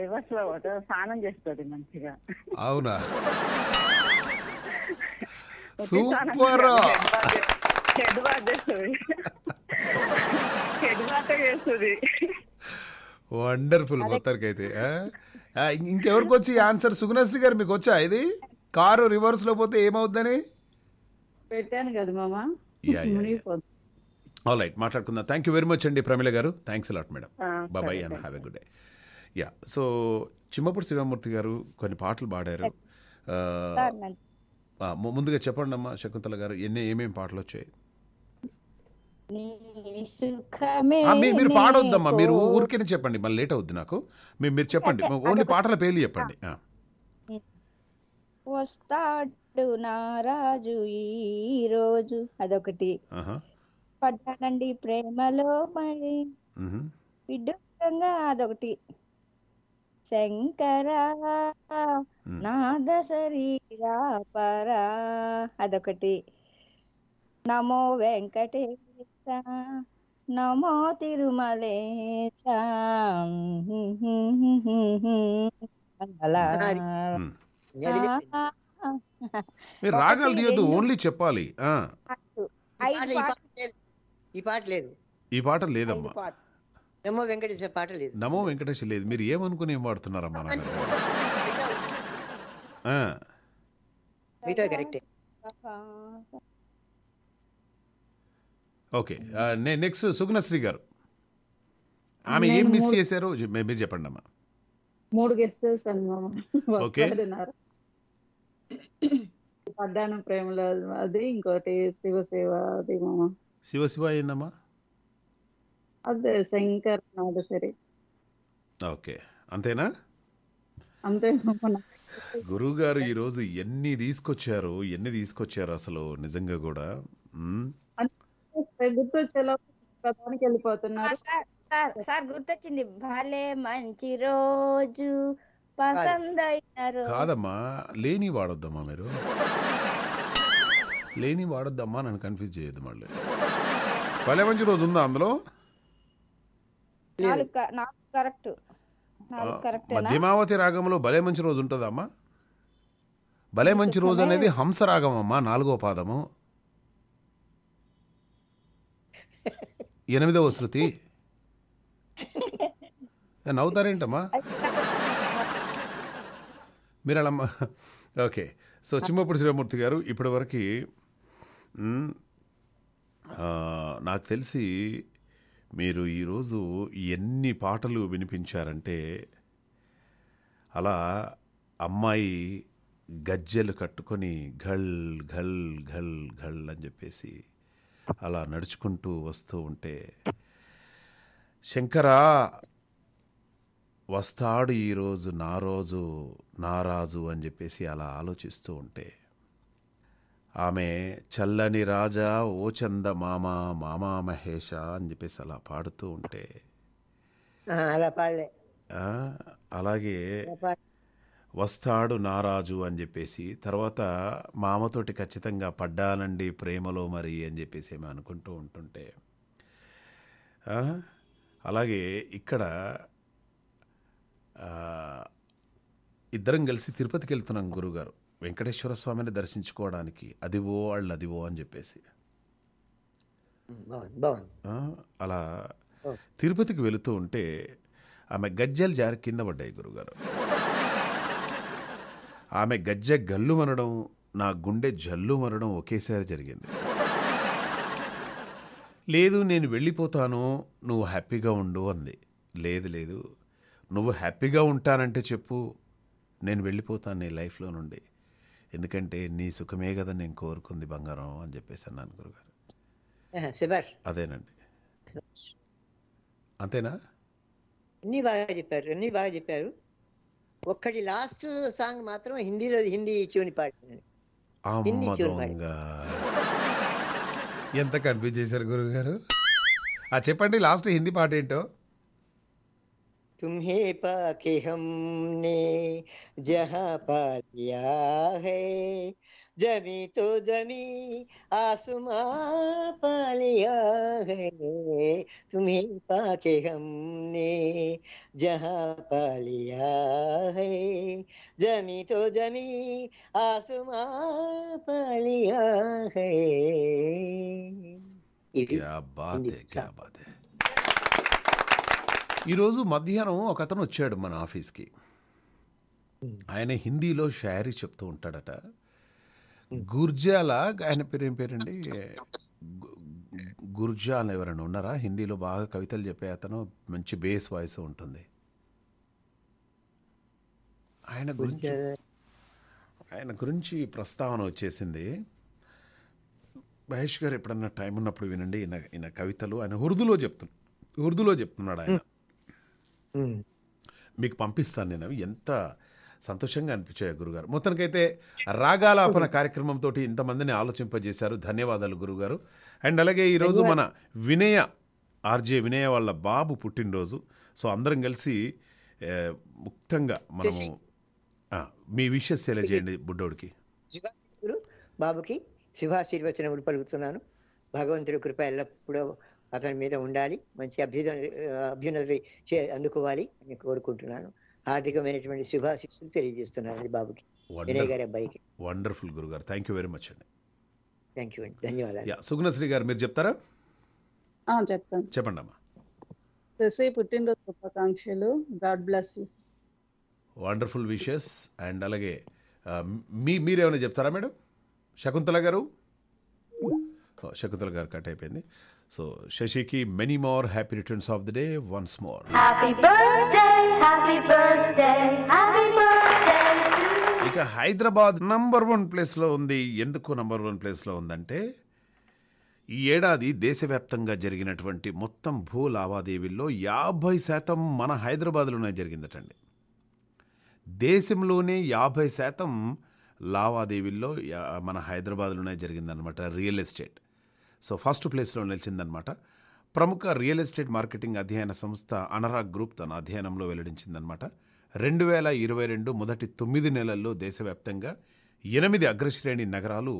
రివర్స్ లో పోతే స్నానం చేస్తుంది మంచిగా అవునా సూపర్ వండర్ఫుల్ మొత్తానికి అయితే ఇంకెవరికి వచ్చి ఆన్సర్ సుగుణశ్రీ గారు మీకు వచ్చా ఇది కారు రివర్స్ లో పోతే ఏమవుద్దని పెట్టాను కదా మామా ఆల్ రైట్ మాట్లాడుకుందాం థ్యాంక్ యూ వెరీ మచ్ అండి ప్రమిళ గారు థ్యాంక్స్ అలాట్ మేడం బాబాయ్ and have a good day yeah so Chimmapudi Sivamurthy గారు కొన్ని పాటలు పాడారు ముందుగా చెప్పండి అమ్మా శకుంతల గారు ఎన్ని ఏమేమి పాటలు వచ్చాయి మీరు పాడొద్దమ్మా మీరు ఊరికే చెప్పండి మళ్ళీ లేట్ అవుద్ది నాకు మీరు మీరు చెప్పండి ఓన్లీ పాటల పేర్లు చెప్పండి వస్తాడు నారాజు ఈ రోజు అదొకటి పడ్డానండి ప్రేమలో మరి విడ్డూరంగా అదొకటి శంకరా నాద శరీరా పరా అదొకటి నమో వెంకటేశ నమో తిరుమలేశ మీరు రాగాలు తీయద్దు ఓన్లీ చెప్పాలి ఐదు ఈ పాట లేదు ఈ పాట లేదమ్మా నమో వెంకటేశ పాట లేదు నమో వెంకటేశ లేదు మీరు ఏమనుకుని ఏం వాడుతున్నారమ్మా మిగతా కరెక్టే ఓకే నే నెక్స్ట్ సుగుణశ్రీ గారు ఆమె ఏం మిస్ చేశారు మీరు చెప్పండి అమ్మా మూడు గెస్టర్స్ ఓకే పడ్డాను ప్రేమలో అది ఇంకోటి శివసేవ అది మామ శివ శివ అయిందమ్మా అదే శంకర్ ఓకే అంతేనా అంతే గురువు గారు రోజు ఎన్ని తీసుకొచ్చారు ఎన్ని తీసుకొచ్చారు అసలు నిజంగా కూడా వెళ్ళిపోతున్నారు సార్ గుర్తొచ్చింది భలే మంచి రోజు పసందైన కాదమ్మా లేని వాడొద్దమ్మా మీరు లేని వాడొద్దమ్మా నన్ను కన్ఫ్యూజ్ చేయొద్దు మళ్ళీ భలే మంచి రోజు ఉందా అందులో మధ్యమావతి రాగంలో భలే మంచి రోజు ఉంటుందమ్మా భలే మంచి రోజు అనేది హంస రాగం అమ్మా నాలుగో పాదము ఎనిమిదవ శృతి నవ్వుతారేంటమ్మా మీరు అలా ఓకే సో చిమ్మపూడి శ్రీమూర్తి గారు ఇప్పటివరకు నాకు తెలిసి మీరు ఈరోజు ఎన్ని పాటలు వినిపించారంటే అలా అమ్మాయి గజ్జెలు కట్టుకొని ఘల్ ఘల్ ఘల్ ఘల్ అని చెప్పేసి అలా నడుచుకుంటూ వస్తూ ఉంటే శంకరా వస్తాడు ఈరోజు నా రోజు నా రాజు అని చెప్పేసి అలా ఆలోచిస్తూ ఉంటే ఆమె చల్లని రాజా ఓ చంద మామ మామా మహేష అని చెప్పేసి అలా పాడుతూ ఉంటే అలా అలాగే వస్తాడు నారాజు అని చెప్పేసి తర్వాత మామతోటి ఖచ్చితంగా పడ్డానండి ప్రేమలో మరి అని చెప్పేసి ఏమి అనుకుంటూ ఉంటుంటే అలాగే ఇక్కడ ఇద్దరం కలిసి తిరుపతికి వెళ్తున్నాం గురుగారు వెంకటేశ్వర స్వామిని దర్శించుకోవడానికి అదివో వాళ్ళు అదివో అని చెప్పేసి అలా తిరుపతికి వెళుతూ ఉంటే ఆమె గజ్జలు జారి కింద పడ్డాయి గురుగారు ఆమె గజ్జె గల్లు మనడం నా గుండె జల్లు మరడం ఒకేసారి జరిగింది లేదు నేను వెళ్ళిపోతాను నువ్వు హ్యాపీగా ఉండు అంది లేదు లేదు నువ్వు హ్యాపీగా ఉంటానంటే చెప్పు నేను వెళ్ళిపోతాను నీ లైఫ్లో నుండి ఎందుకంటే నీ సుఖమే కదా నేను కోరుకుంది బంగారం అని చెప్పేసి అన్నాను గురుగారు అదేనండి అంతేనా అన్నీ బాగా చెప్పారు అన్నీ బాగా చెప్పారు ఒక్కటి లాస్ట్ సాంగ్ మాత్రం హిందీలో హిందీ ట్యూన్ పాడాను ఎంత కన్ఫ్యూజ్ చేశారు గురుగారు చెప్పండి లాస్ట్ హిందీ పాట ఏంటో तुम्हें पाके हमने जहाँ पा लिया है जमी तो जमी आसमां पा लिया है तुम्हें पाके हमने जहाँ पा लिया है जमी तो जमी आसमां पा लिया है क्या बात है क्या बात है ఈరోజు మధ్యాహ్నం ఒక అతను వచ్చాడు మన ఆఫీస్కి ఆయన హిందీలో షాయరీ చెప్తూ ఉంటాడట గుర్జాల ఆయన పేరు ఏం పేరండి గుర్జాల్ ఎవరైనా ఉన్నారా హిందీలో బాగా కవితలు చెప్పే అతను మంచి బేస్ వాయిస్ ఉంటుంది ఆయన గురించి ఆయన గురించి ప్రస్తావన వచ్చేసింది మహేష్ గారు ఎప్పుడన్నా టైం ఉన్నప్పుడు వినండి ఈయన ఈయన కవితలు ఆయన ఉర్దూలో చెప్తున్నాడు ఉర్దూలో చెప్తున్నాడు ఆయన మీకు పంపిస్తాను నేను అవి ఎంత సంతోషంగా అనిపించాయి గురుగారు మొత్తానికైతే రాగాలాపన కార్యక్రమంతో ఇంతమందిని ఆలోచింపజేశారు ధన్యవాదాలు గురుగారు అండ్ అలాగే ఈరోజు మన వినయ ఆర్జే వినయ వాళ్ళ బాబు పుట్టినరోజు సో అందరం కలిసి ముక్తంగా మనము మీ విషయస్ తెలియజేయండి బుడ్డోడికి బాబుకి శుభాశీర్వచనములు పలుకుతున్నాను భగవంతుడి కృప ఎల్లప్పుడూ అతని మీద ఉండాలి మంచి అభ్యుద అభ్యున్నతి చే అందుకోవాలి అని కోరుకుంటున్నాను ఆర్థికమైనటువంటి శుభాశిస్సులు తెలియజేస్తున్నాను అది బాబుకి వినయ్ గారి అబ్బాయికి వండర్ఫుల్ గురుగారు థ్యాంక్ యూ వెరీ మచ్ అండి థ్యాంక్ యూ అండి ధన్యవాదాలు సుగ్నశ్రీ గారు మీరు చెప్తారా చెప్తాను చెప్పండి అమ్మా దసై పుట్టినరోజు శుభాకాంక్షలు god bless wonderful wishes and అలాగే మీ మీరేమైనా చెప్తారా మేడం శకుంతల గారు శకుంతల గారు కట్ అయిపోయింది సో శశికి many more happy returns of the day once more ఇక హైదరాబాద్ నంబర్ వన్ ప్లేస్లో ఉంది ఎందుకు నంబర్ వన్ ప్లేస్లో ఉందంటే ఈ ఏడాది దేశవ్యాప్తంగా జరిగినటువంటి మొత్తం భూ లావాదేవీల్లో యాభై శాతం మన హైదరాబాద్లోనే జరిగిందటండి దేశంలోనే యాభై శాతం లావాదేవీల్లో మన హైదరాబాద్లోనే జరిగిందనమాట రియల్ ఎస్టేట్ సో ఫస్ట్ ప్లేస్లో నిలిచిందనమాట ప్రముఖ రియల్ ఎస్టేట్ మార్కెటింగ్ అధ్యయన సంస్థ అనరాగ్ గ్రూప్ తన అధ్యయనంలో వెల్లడించిందనమాట రెండు వేల ఇరవై రెండు మొదటి తొమ్మిది నెలల్లో దేశవ్యాప్తంగా ఎనిమిది అగ్రశ్రేణి నగరాలు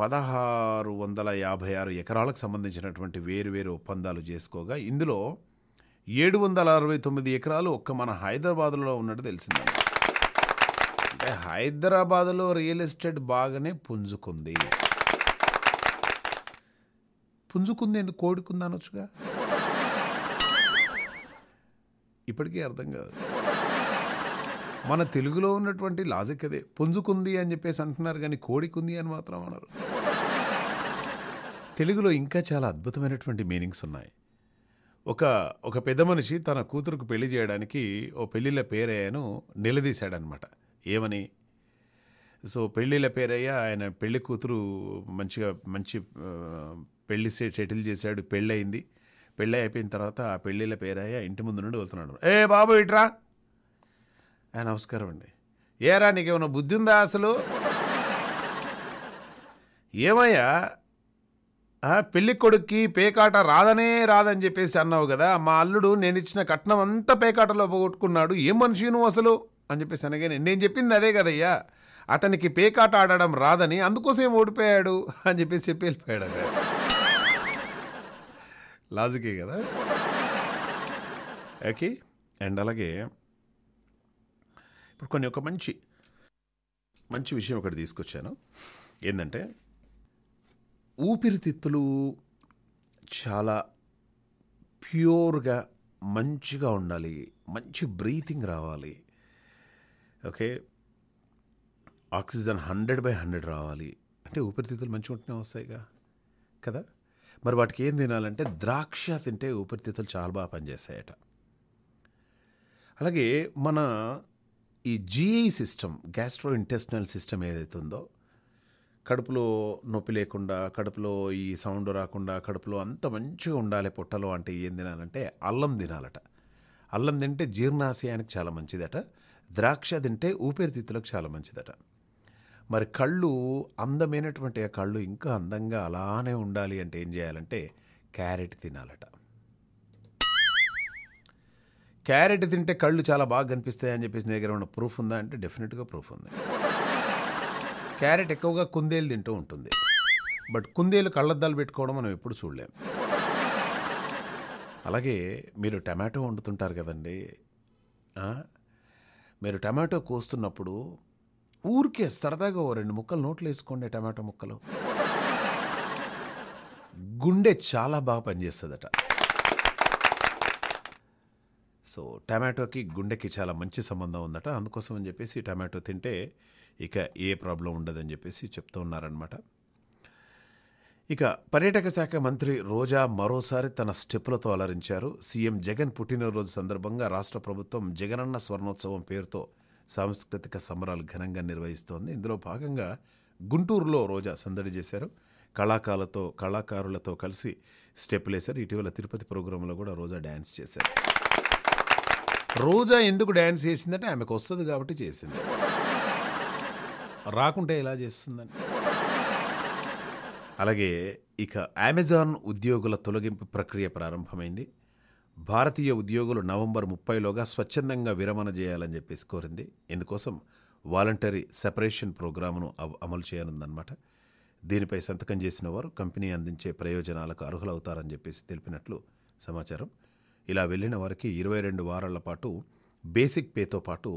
పదహారు వందల యాభై ఆరు ఎకరాలకు సంబంధించినటువంటి వేరువేరు ఒప్పందాలు చేసుకోగా ఇందులో ఏడు వందల అరవై తొమ్మిది ఎకరాలు ఒక్క మన హైదరాబాద్లో ఉన్నట్టు తెలిసింది అంటే హైదరాబాద్లో రియల్ ఎస్టేట్ బాగానే పుంజుకుంది పుంజుకుంది ఎందుకు కోడికుంది అనొచ్చుగా ఇప్పటికీ అర్థం కాదు మన తెలుగులో ఉన్నటువంటి లాజిక్ అదే పుంజుకుంది అని చెప్పేసి అంటున్నారు కానీ కోడికుంది అని మాత్రం అన్నారు తెలుగులో ఇంకా చాలా అద్భుతమైనటువంటి మీనింగ్స్ ఉన్నాయి ఒక ఒక పెద్ద మనిషి తన కూతురుకు పెళ్లి చేయడానికి ఓ పెళ్ళిళ్ళ పేరయ్యను నిలదీశాడనమాట ఏమని సో పెళ్ళిళ్ళ పేరయ్య ఆయన పెళ్లి కూతురు మంచిగా మంచి పెళ్లి సెటిల్ చేశాడు పెళ్ళి అయింది పెళ్ళి అయిపోయిన తర్వాత ఆ పెళ్ళిళ్ళ పేరయ్య ఇంటి ముందు నుండి వెళ్తున్నాడు ఏ బాబు ఇట్రా నమస్కారం అండి ఏరా ఏమైనా బుద్ధి ఉందా అసలు ఏమయ్యా పెళ్లి కొడుక్కి పేకాట రాదనే రాదని చెప్పేసి అన్నావు కదా మా అల్లుడు నేను ఇచ్చిన కట్నం అంతా పేకాటలో పోగొట్టుకున్నాడు ఏం మనిషి నువ్వు అసలు అని చెప్పేసి అనగానే నేను చెప్పింది అదే కదయ్యా అతనికి పేకాట ఆడడం రాదని అందుకోసం ఓడిపోయాడు అని చెప్పేసి చెప్పి వెళ్ళిపోయాడు లాజికే కదా ఓకే అండ్ అలాగే ఇప్పుడు కొన్ని ఒక మంచి మంచి విషయం ఒకటి తీసుకొచ్చాను ఏంటంటే ఊపిరితిత్తులు చాలా ప్యూర్గా మంచిగా ఉండాలి మంచి బ్రీతింగ్ రావాలి okay oxygen hundred by hundred రావాలి అంటే ఊపిరితిత్తులు మంచిగా ఉంటేనే వస్తాయిగా కదా మరి వాటికి ఏం తినాలంటే ద్రాక్ష తింటే ఊపిరితిత్తులు చాలా బాగా పనిచేస్తాయట అలాగే మన ఈ GI system gastrointestinal system ఏదైతే ఉందో కడుపులో నొప్పి లేకుండా కడుపులో ఈ సౌండ్ రాకుండా కడుపులో అంత మంచిగా ఉండాలి పొట్టలో అంటే ఏం తినాలంటే అల్లం తినాలట అల్లం తింటే జీర్ణాశయానికి చాలా మంచిదట ద్రాక్ష తింటే ఊపిరితిత్తులకు చాలా మంచిదట మరి కళ్ళు అందమైనటువంటి ఆ కళ్ళు ఇంకా అందంగా అలానే ఉండాలి అంటే ఏం చేయాలంటే క్యారెట్ తినాలట క్యారెట్ తింటే కళ్ళు చాలా బాగా కనిపిస్తాయి అని చెప్పేసి దగ్గర ఉన్న ప్రూఫ్ ఉందా అంటే డెఫినెట్గా ప్రూఫ్ ఉంది క్యారెట్ ఎక్కువగా కుందేలు తింటూ ఉంటుంది బట్ కుందేలు కళ్ళద్దాలు పెట్టుకోవడం మనం ఎప్పుడు చూడలేము అలాగే మీరు టమాటో వండుతుంటారు కదండి మీరు టమాటో కోస్తున్నప్పుడు ఊరికే సరదాగా ఓ రెండు ముక్కలు నోట్లు వేసుకోండి టమాటో ముక్కలు గుండె చాలా బాగా పనిచేస్తుందట సో టమాటోకి గుండెకి చాలా మంచి సంబంధం ఉందట అందుకోసం అని చెప్పేసి టమాటో తింటే ఇక ఏ ప్రాబ్లం ఉండదని చెప్పేసి చెప్తూ ఉన్నారనమాట ఇక పర్యాటక శాఖ మంత్రి రోజా మరోసారి తన స్టెప్పులతో అలరించారు సీఎం జగన్ పుట్టినరోజు సందర్భంగా రాష్ట్ర ప్రభుత్వం జగనన్న స్వర్ణోత్సవం పేరుతో సాంస్కృతిక సమరాలు ఘనంగా నిర్వహిస్తోంది ఇందులో భాగంగా గుంటూరులో రోజా సందడి చేశారు కళాకారులతో కళాకారులతో కలిసి స్టెప్పులు వేశారు ఇటీవల తిరుపతి ప్రోగ్రాంలో కూడా రోజా డ్యాన్స్ చేశారు రోజా ఎందుకు డ్యాన్స్ చేసిందంటే ఆమెకు వస్తుంది కాబట్టి చేసింది రాకుంటే ఎలా చేస్తుందని అలాగే ఇక అమెజాన్ ఉద్యోగుల తొలగింపు ప్రక్రియ ప్రారంభమైంది భారతీయ ఉద్యోగులు నవంబర్ ముప్పైలోగా స్వచ్ఛందంగా విరమణ చేయాలని చెప్పేసి కోరింది ఇందుకోసం వాలంటరీ సెపరేషన్ ప్రోగ్రామును అమలు చేయనుందన్నమాట దీనిపై సంతకం చేసిన వారు కంపెనీ అందించే ప్రయోజనాలకు అర్హులవుతారని చెప్పేసి తెలిపినట్లు సమాచారం ఇలా వెళ్ళిన వారికి ఇరవై రెండు వారాల పాటు బేసిక్ పేతో పాటు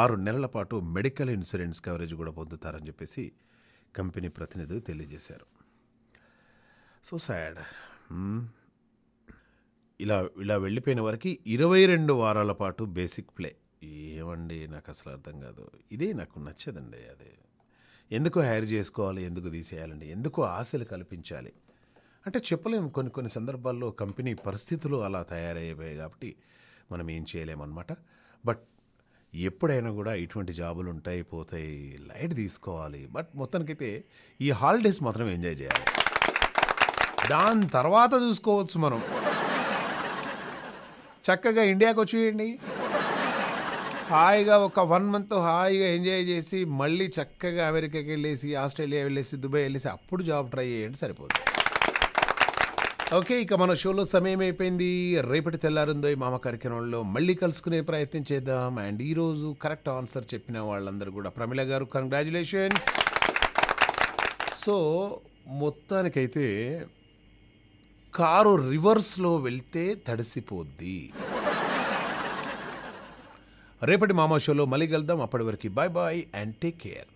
ఆరు నెలల పాటు మెడికల్ ఇన్సూరెన్స్ కవరేజ్ కూడా పొందుతారని చెప్పేసి కంపెనీ ప్రతినిధులు తెలియజేశారు సో సాడ్ ఇలా ఇలా వెళ్ళిపోయిన వరకు ఇరవై రెండు వారాల పాటు బేసిక్ ప్లే ఏమండి నాకు అసలు అర్థం కాదు ఇదే నాకు నచ్చదండి అది ఎందుకు హైర్ చేసుకోవాలి ఎందుకు తీసేయాలండి ఎందుకు ఆశలు కల్పించాలి అంటే చెప్పలేము కొన్ని కొన్ని సందర్భాల్లో కంపెనీ పరిస్థితులు అలా తయారయ్యాయి కాబట్టి మనం ఏం చేయలేమన్నమాట బట్ ఎప్పుడైనా కూడా ఇటువంటి జాబులు ఉంటాయి పోతాయి లైట్ తీసుకోవాలి బట్ మొత్తానికైతే ఈ హాలిడేస్ మాత్రం ఎంజాయ్ చేయాలి దాని తర్వాత చూసుకోవచ్చు మనం చక్కగా ఇండియాకి వచ్చేయండి హాయిగా ఒక వన్ మంత్ హాయిగా ఎంజాయ్ చేసి మళ్ళీ చక్కగా అమెరికాకి వెళ్ళేసి ఆస్ట్రేలియా వెళ్ళేసి దుబాయ్ వెళ్ళేసి అప్పుడు జాబ్ ట్రై చేయండి సరిపోతుంది ఓకే ఇక మన షోలో సమయం అయిపోయింది రేపటి తెల్లారుందో ఈ మామ కార్యక్రమంలో మళ్ళీ కలుసుకునే ప్రయత్నం చేద్దాం అండ్ ఈరోజు కరెక్ట్ ఆన్సర్ చెప్పిన వాళ్ళందరూ కూడా ప్రమిళ గారు కంగ్రాచులేషన్స్ సో మొత్తానికైతే కారు రివర్స్లో వెళ్తే తడిసిపోద్ది రేపటి మామా షోలో మళ్ళీ కలుద్దాం అప్పటి వరకు bye bye and take care